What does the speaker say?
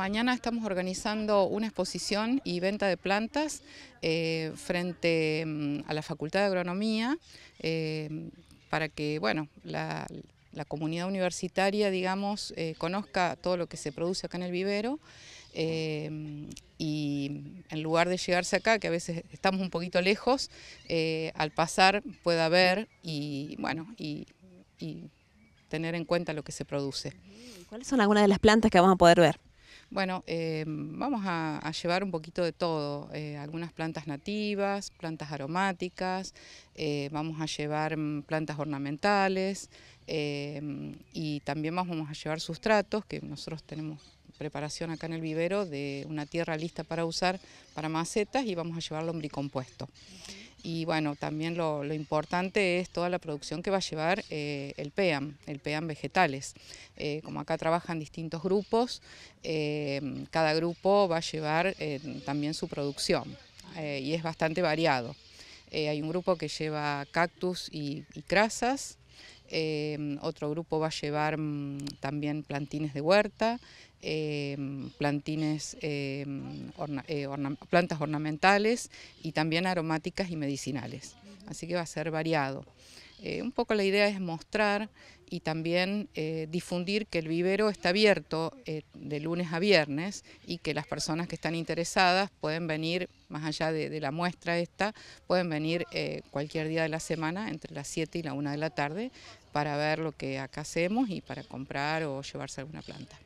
Mañana estamos organizando una exposición y venta de plantas eh, frente mm, a la Facultad de Agronomía eh, para que, bueno, la, comunidad universitaria, digamos, eh, conozca todo lo que se produce acá en el vivero y en lugar de llegarse acá, que a veces estamos un poquito lejos, al pasar pueda ver y, bueno, y tener en cuenta lo que se produce. ¿Cuáles son algunas de las plantas que vamos a poder ver? Bueno, eh, vamos a, llevar un poquito de todo, eh, algunas plantas nativas, plantas aromáticas, eh, vamos a llevar mm, plantas ornamentales y también vamos a llevar sustratos, que nosotros tenemos preparación acá en el vivero de una tierra lista para usar para macetas y vamos a llevar lombricompuesto. compuesto. Y bueno, también lo, importante es toda la producción que va a llevar eh, el PEAM, el PEAM Vegetales. Eh, como acá trabajan distintos grupos, eh, cada grupo va a llevar también su producción y es bastante variado. hay un grupo que lleva cactus y, crasas, otro grupo va a llevar mm, también plantines de huerta, Em, plantines, em, eh, plantas ornamentales y también aromáticas y medicinales. Así que va a ser variado. Eh, un poco la idea es mostrar y también eh, difundir que el vivero está abierto de lunes a viernes y que las personas que están interesadas pueden venir, más allá de, de la muestra esta, pueden venir cualquier día de la semana entre las 7 y la 1 de la tarde para ver lo que acá hacemos y para comprar o llevarse alguna planta.